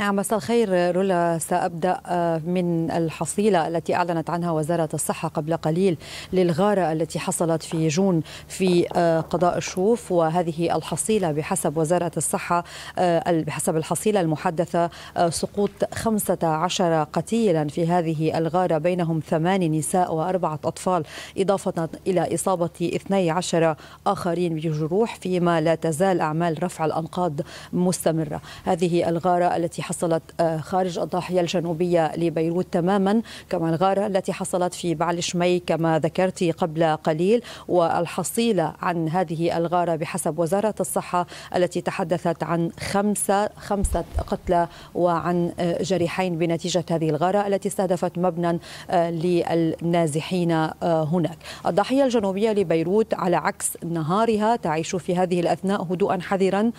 نعم مساء الخير رولا سأبدأ آه، من الحصيلة التي أعلنت عنها وزارة الصحة قبل قليل للغارة التي حصلت في جون في آه، قضاء الشوف وهذه الحصيلة بحسب وزارة الصحة آه، بحسب الحصيلة المحدثة سقوط 15 قتيلا في هذه الغارة بينهم ثمان نساء وأربعة أطفال إضافة إلى إصابة 12 آخرين بجروح فيما لا تزال أعمال رفع الأنقاض مستمرة هذه الغارة التي حصلت آه، خارج الضاحية الجنوبية لبيروت تماما كما الغارة التي حصلت في بعل شمي كما ذكرت قبل قليل والحصيلة عن هذه الغارة بحسب وزارة الصحة التي تحدثت عن خمسة خمسة قتلى وعن آه، جريحين بنتيجة هذه الغارة التي استهدفت مبنى آه، للنازحين هناك الضاحية الجنوبية لبيروت على عكس نهارها تعيش في هذه الأثناء هدوءا حذرا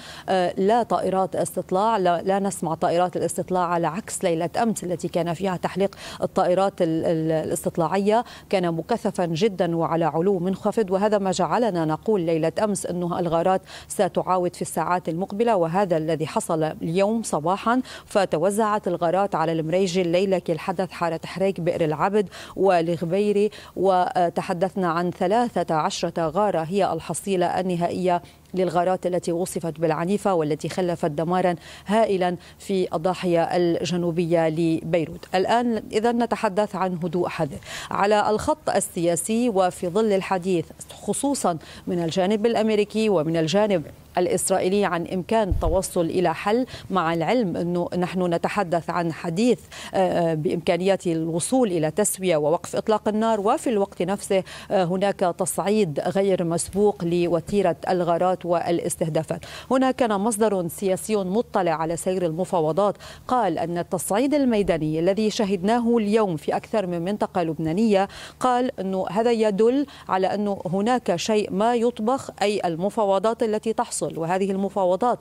لا طائرات استطلاع لا نسمع طائرات طائرات الاستطلاع على عكس ليلة أمس التي كان فيها تحليق الطائرات الاستطلاعية كان مكثفا جدا وعلى علو منخفض وهذا ما جعلنا نقول ليلة أمس أنه الغارات ستعاود في الساعات المقبلة وهذا الذي حصل اليوم صباحا فتوزعت الغارات على المريجي الليلة كالحدث حارة حريك بئر العبد ولغبيري وتحدثنا عن 13 غارة هي الحصيلة النهائية للغارات التي وصفت بالعنيفة والتي خلفت دمارا هائلا في الضاحية الجنوبية لبيروت الآن إذا نتحدث عن هدوء حذر على الخط السياسي وفي ظل الحديث خصوصا من الجانب الأمريكي ومن الجانب الإسرائيلي عن إمكان التوصل إلى حل مع العلم أنه نحن نتحدث عن حديث آه، آه، بإمكانية الوصول إلى تسوية ووقف إطلاق النار وفي الوقت نفسه آه، هناك تصعيد غير مسبوق لوتيرة الغارات والاستهدافات هنا كان مصدر سياسي مطلع على سير المفاوضات قال أن التصعيد الميداني الذي شهدناه اليوم في أكثر من منطقة لبنانية قال أنه هذا يدل على أنه هناك شيء ما يطبخ أي المفاوضات التي تحصل التواصل وهذه المفاوضات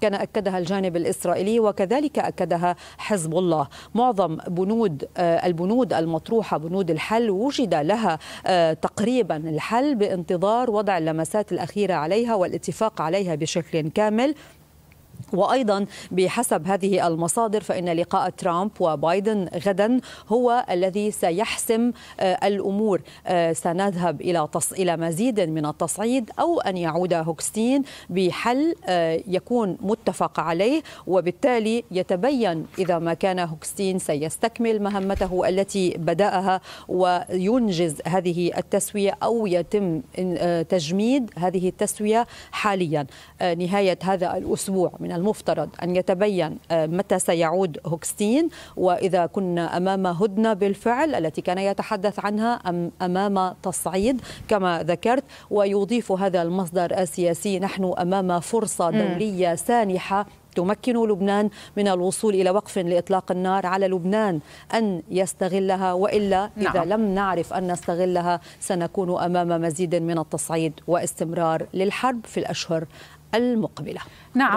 كان اكدها الجانب الاسرائيلي وكذلك اكدها حزب الله معظم بنود آه، البنود المطروحه بنود الحل وجد لها آه، تقريبا الحل بانتظار وضع اللمسات الاخيره عليها والاتفاق عليها بشكل كامل وأيضا بحسب هذه المصادر فإن لقاء ترامب وبايدن غدا هو الذي سيحسم آه، الأمور آه، سنذهب إلى تص... إلى مزيد من التصعيد أو أن يعود هوكستين بحل آه، يكون متفق عليه وبالتالي يتبين إذا ما كان هوكستين سيستكمل مهمته التي بدأها وينجز هذه التسوية أو يتم تجميد هذه التسوية حاليا نهاية هذا الأسبوع من المفترض أن يتبين آه، متى سيعود هوكستين وإذا كنا أمام هدنة بالفعل التي كان يتحدث عنها أم أمام تصعيد كما ذكرت ويضيف هذا المصدر السياسي نحن أمام فرصة دولية سانحة تمكن لبنان من الوصول الى وقف لاطلاق النار على لبنان ان يستغلها والا نعم. اذا لم نعرف ان نستغلها سنكون امام مزيد من التصعيد واستمرار للحرب في الاشهر المقبله. نعم